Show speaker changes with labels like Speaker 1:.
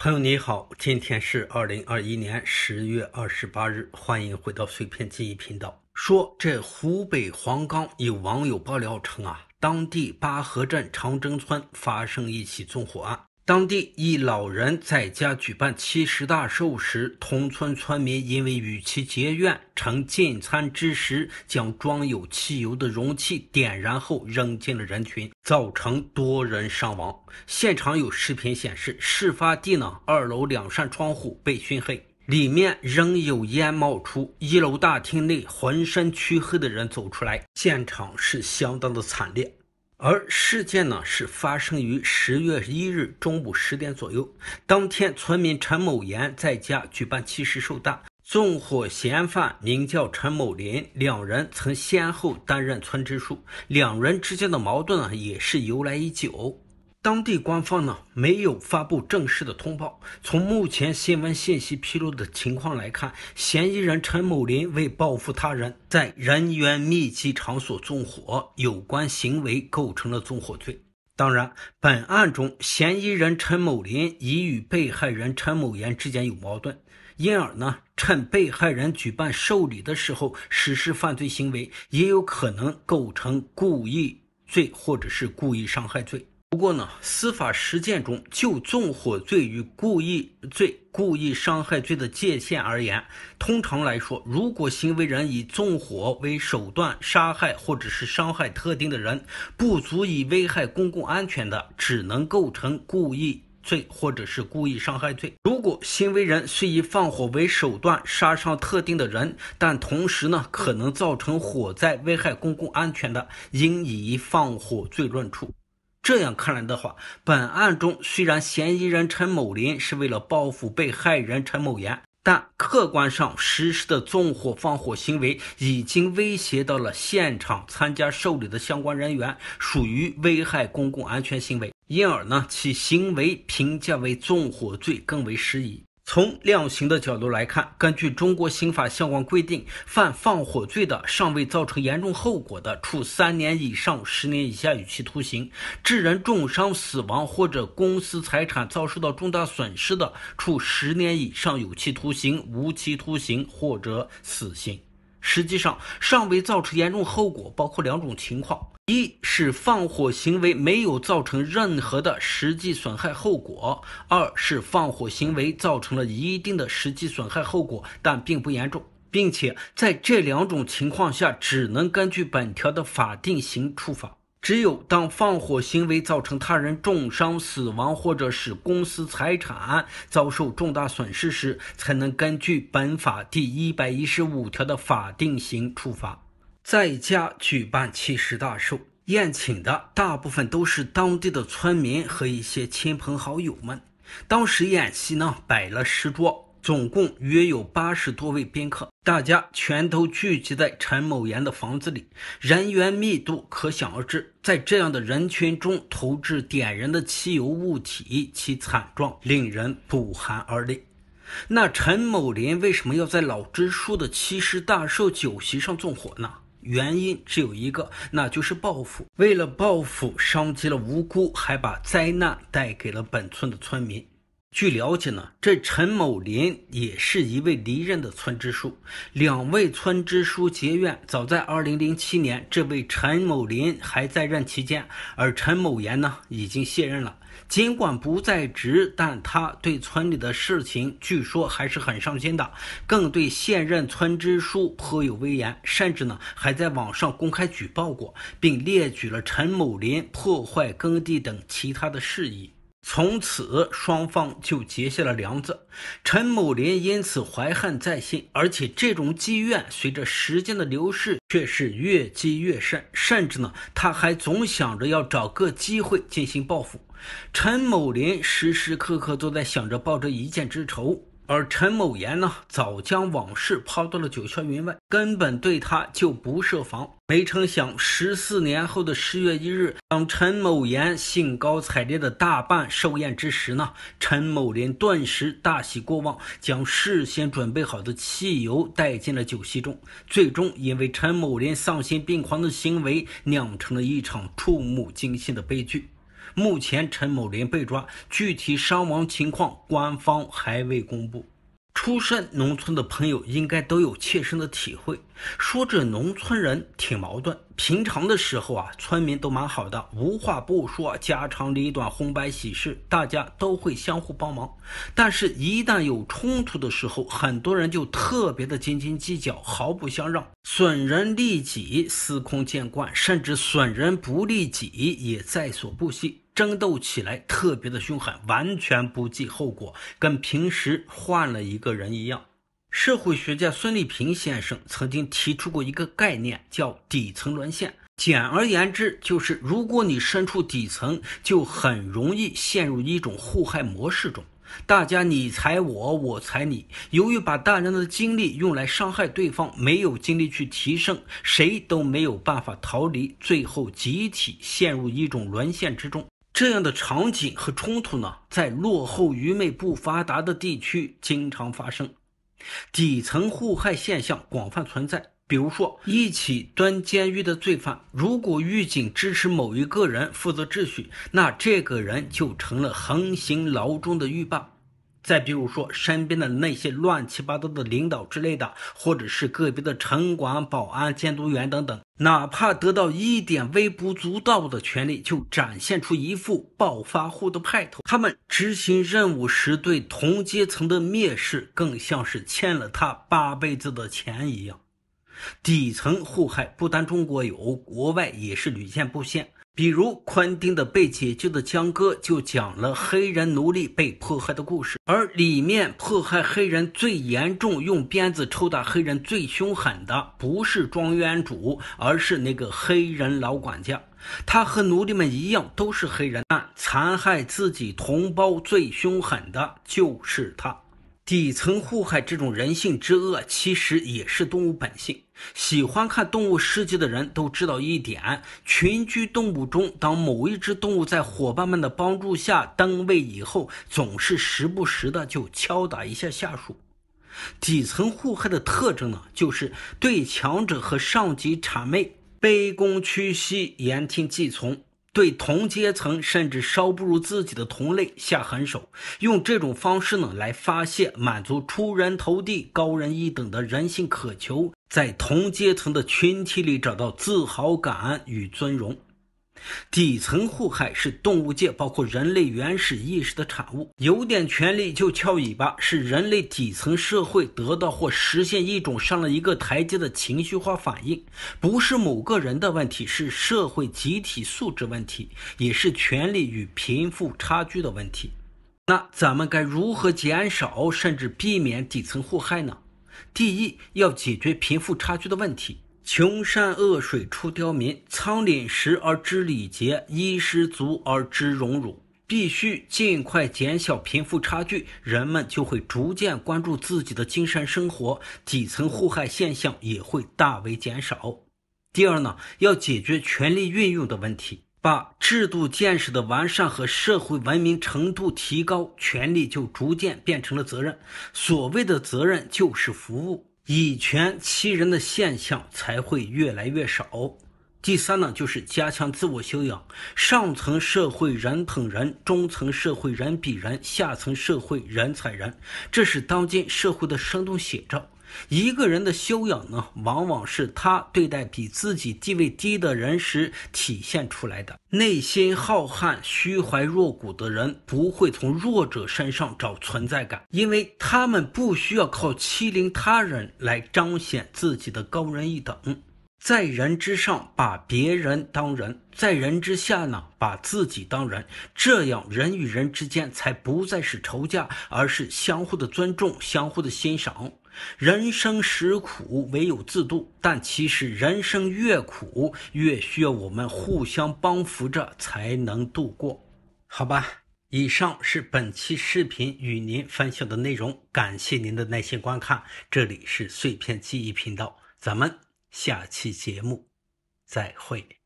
Speaker 1: 朋友你好，今天是二零二一年十月二十八日，欢迎回到碎片记忆频道。说这湖北黄冈有网友爆料称啊，当地八河镇长征村发生一起纵火案。当地一老人在家举办七十大寿时，同村村民因为与其结怨，曾进餐之时将装有汽油的容器点燃后扔进了人群，造成多人伤亡。现场有视频显示，事发地呢二楼两扇窗户被熏黑，里面仍有烟冒出；一楼大厅内浑身黢黑的人走出来，现场是相当的惨烈。而事件呢，是发生于十月一日中午十点左右。当天，村民陈某岩在家举办七十寿诞，纵火嫌犯名叫陈某林，两人曾先后担任村支书，两人之间的矛盾啊，也是由来已久。当地官方呢没有发布正式的通报。从目前新闻信息披露的情况来看，嫌疑人陈某林为报复他人，在人员密集场所纵火，有关行为构成了纵火罪。当然，本案中嫌疑人陈某林已与被害人陈某岩之间有矛盾，因而呢趁被害人举办寿礼的时候实施犯罪行为，也有可能构成故意罪或者是故意伤害罪。不过呢，司法实践中就纵火罪与故意罪、故意伤害罪的界限而言，通常来说，如果行为人以纵火为手段杀害或者是伤害特定的人，不足以危害公共安全的，只能构成故意罪或者是故意伤害罪；如果行为人虽以放火为手段杀伤特定的人，但同时呢可能造成火灾危害公共安全的，应以放火罪论处。这样看来的话，本案中虽然嫌疑人陈某林是为了报复被害人陈某岩，但客观上实施的纵火放火行为已经威胁到了现场参加受理的相关人员，属于危害公共安全行为，因而呢，其行为评价为纵火罪更为适宜。从量刑的角度来看，根据中国刑法相关规定，犯放火罪的，尚未造成严重后果的，处三年以上十年以下有期徒刑；致人重伤、死亡或者公私财产遭受重大损失的，处十年以上有期徒刑、无期徒刑或者死刑。实际上，尚未造成严重后果，包括两种情况。一是放火行为没有造成任何的实际损害后果；二是放火行为造成了一定的实际损害后果，但并不严重，并且在这两种情况下只能根据本条的法定刑处罚。只有当放火行为造成他人重伤、死亡，或者使公司财产遭受重大损失时，才能根据本法第一百一十五条的法定刑处罚。在家举办七十大寿宴请的大部分都是当地的村民和一些亲朋好友们。当时宴席呢摆了十桌，总共约有八十多位宾客，大家全都聚集在陈某岩的房子里，人员密度可想而知。在这样的人群中投掷点燃的汽油物体，其惨状令人不寒而栗。那陈某林为什么要在老支书的七十大寿酒席上纵火呢？原因只有一个，那就是报复。为了报复，伤及了无辜，还把灾难带给了本村的村民。据了解呢，这陈某林也是一位离任的村支书。两位村支书结怨，早在2007年，这位陈某林还在任期间，而陈某岩呢已经卸任了。尽管不在职，但他对村里的事情据说还是很上心的，更对现任村支书颇有威严，甚至呢还在网上公开举报过，并列举了陈某林破坏耕地等其他的事宜。从此双方就结下了梁子，陈某林因此怀恨在心，而且这种积怨随着时间的流逝却是越积越深，甚至呢他还总想着要找个机会进行报复。陈某林时时刻刻都在想着报这一箭之仇。而陈某炎呢，早将往事抛到了九霄云外，根本对他就不设防。没成想，十四年后的十月一日，当陈某炎兴高采烈的大办寿宴之时呢，陈某林顿时大喜过望，将事先准备好的汽油带进了酒席中，最终因为陈某林丧心病狂的行为，酿成了一场触目惊心的悲剧。目前陈某林被抓，具体伤亡情况官方还未公布。出身农村的朋友应该都有切身的体会。说这农村人挺矛盾，平常的时候啊，村民都蛮好的，无话不说，家长里短，红白喜事，大家都会相互帮忙。但是，一旦有冲突的时候，很多人就特别的斤斤计较，毫不相让，损人利己司空见惯，甚至损人不利己也在所不惜。争斗起来特别的凶狠，完全不计后果，跟平时换了一个人一样。社会学家孙立平先生曾经提出过一个概念，叫“底层沦陷”。简而言之，就是如果你身处底层，就很容易陷入一种互害模式中，大家你踩我，我踩你。由于把大量的精力用来伤害对方，没有精力去提升，谁都没有办法逃离，最后集体陷入一种沦陷之中。这样的场景和冲突呢，在落后、愚昧、不发达的地区经常发生。底层互害现象广泛存在，比如说一起蹲监狱的罪犯，如果狱警支持某一个人负责秩序，那这个人就成了横行牢中的狱霸。再比如说身边的那些乱七八糟的领导之类的，或者是个别的城管、保安、监督员等等，哪怕得到一点微不足道的权利，就展现出一副暴发户的派头。他们执行任务时对同阶层的蔑视，更像是欠了他八辈子的钱一样。底层互害不单中国有，国外也是屡见不鲜。比如昆汀的《被解救的江哥就讲了黑人奴隶被迫害的故事，而里面迫害黑人最严重、用鞭子抽打黑人最凶狠的，不是庄园主，而是那个黑人老管家。他和奴隶们一样都是黑人，但残害自己同胞最凶狠的就是他。底层互害这种人性之恶，其实也是动物本性。喜欢看动物世界的人都知道一点：群居动物中，当某一只动物在伙伴们的帮助下登位以后，总是时不时的就敲打一下下属。底层互害的特征呢，就是对强者和上级谄媚、卑躬屈膝、言听计从。对同阶层甚至稍不如自己的同类下狠手，用这种方式呢来发泄，满足出人头地、高人一等的人性渴求，在同阶层的群体里找到自豪感与尊荣。底层互害是动物界包括人类原始意识的产物，有点权利就翘尾巴，是人类底层社会得到或实现一种上了一个台阶的情绪化反应，不是某个人的问题，是社会集体素质问题，也是权力与贫富差距的问题。那咱们该如何减少甚至避免底层互害呢？第一，要解决贫富差距的问题。穷山恶水出刁民，仓廪实而知礼节，衣食足而知荣辱。必须尽快减小贫富差距，人们就会逐渐关注自己的精神生活，底层互害现象也会大为减少。第二呢，要解决权力运用的问题，把制度建设的完善和社会文明程度提高，权力就逐渐变成了责任。所谓的责任就是服务。以权欺人的现象才会越来越少。第三呢，就是加强自我修养。上层社会人捧人，中层社会人比人，下层社会人踩人，这是当今社会的生动写照。一个人的修养呢，往往是他对待比自己地位低的人时体现出来的。内心浩瀚、虚怀若谷的人，不会从弱者身上找存在感，因为他们不需要靠欺凌他人来彰显自己的高人一等。在人之上，把别人当人；在人之下呢，把自己当人。这样，人与人之间才不再是仇家，而是相互的尊重，相互的欣赏。人生实苦，唯有自渡。但其实，人生越苦，越需要我们互相帮扶着才能度过。好吧，以上是本期视频与您分享的内容，感谢您的耐心观看。这里是碎片记忆频道，咱们下期节目再会。